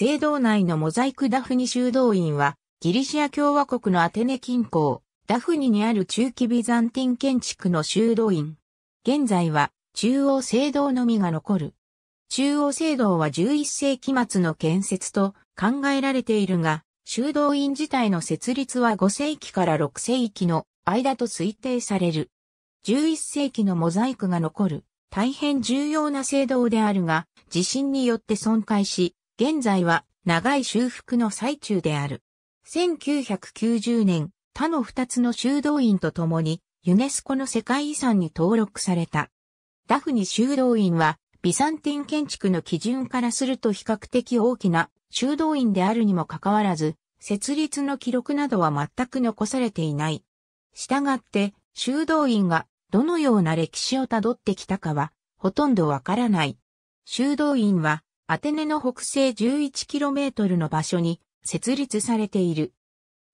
聖堂内のモザイクダフニ修道院は、ギリシア共和国のアテネ近郊、ダフニにある中期ビザンティン建築の修道院。現在は、中央聖堂のみが残る。中央聖堂は11世紀末の建設と考えられているが、修道院自体の設立は5世紀から6世紀の間と推定される。11世紀のモザイクが残る大変重要な聖堂であるが、地震によって損壊し、現在は長い修復の最中である。1990年、他の2つの修道院と共にユネスコの世界遺産に登録された。ダフニ修道院はビサンティン建築の基準からすると比較的大きな修道院であるにもかかわらず、設立の記録などは全く残されていない。したがって、修道院がどのような歴史をたどってきたかは、ほとんどわからない。修道院は、アテネの北西 11km の場所に設立されている。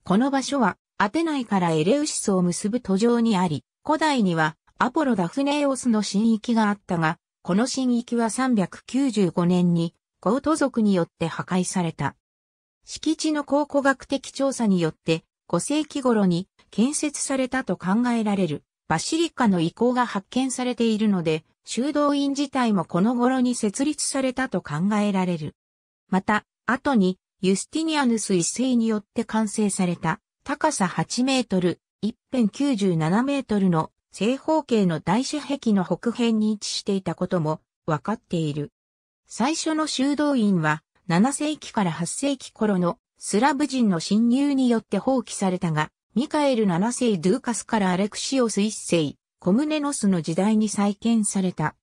この場所はアテナイからエレウシスを結ぶ途上にあり、古代にはアポロダフネオスの神域があったが、この神域は395年にゴート族によって破壊された。敷地の考古学的調査によって5世紀頃に建設されたと考えられるバシリカの遺構が発見されているので、修道院自体もこの頃に設立されたと考えられる。また、後に、ユスティニアヌス一世によって完成された、高さ8メートル、一辺97メートルの正方形の大主壁の北辺に位置していたことも分かっている。最初の修道院は7世紀から8世紀頃のスラブ人の侵入によって放棄されたが、ミカエル7世ドゥーカスからアレクシオス1世、コムネノスの時代に再建された。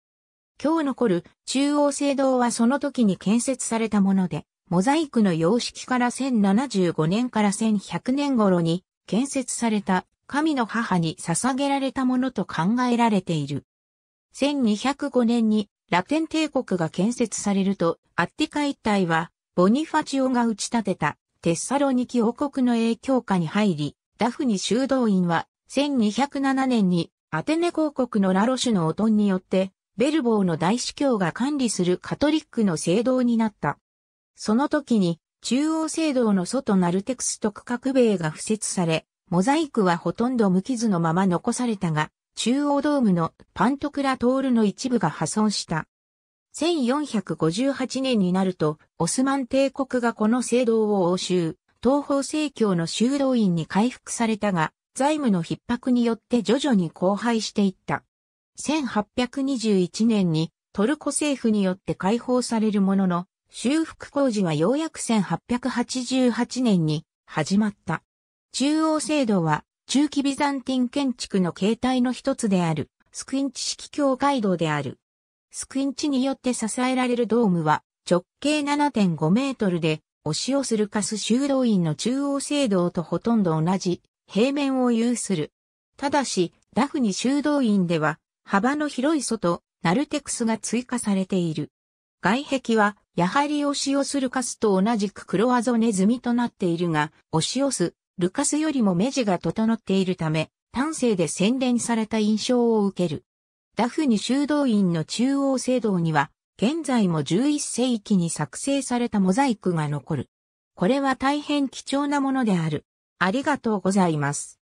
今日残る中央聖堂はその時に建設されたもので、モザイクの様式から1075年から1100年頃に建設された神の母に捧げられたものと考えられている。1205年にラテン帝国が建設されると、アッティカ一帯はボニファチオが打ち立てたテッサロニキ王国の影響下に入り、ダフニ修道院は、1207年にアテネ公国のラロシュのオトンによって、ベルボーの大司教が管理するカトリックの聖堂になった。その時に、中央聖堂の外ナルテクスと区画塀が付設され、モザイクはほとんど無傷のまま残されたが、中央ドームのパントクラトールの一部が破損した。1458年になると、オスマン帝国がこの聖堂を押収。東方正教の修道院に回復されたが、財務の逼迫によって徐々に荒廃していった。1821年にトルコ政府によって解放されるものの、修復工事はようやく1888年に始まった。中央制度は中期ビザンティン建築の形態の一つであるスクインチ式教会堂である。スクインチによって支えられるドームは直径7.5メートルで押しをするカス修道院の中央聖堂とほとんど同じ平面を有する。ただし、ダフニ修道院では幅の広い外、ナルテクスが追加されている。外壁は、やはり押しをするカスと同じく黒アゾネズミとなっているが、押しオす、ルカスよりも目地が整っているため、丹精で洗練された印象を受ける。ダフニ修道院の中央聖堂には、現在も11世紀に作成されたモザイクが残る。これは大変貴重なものである。ありがとうございます。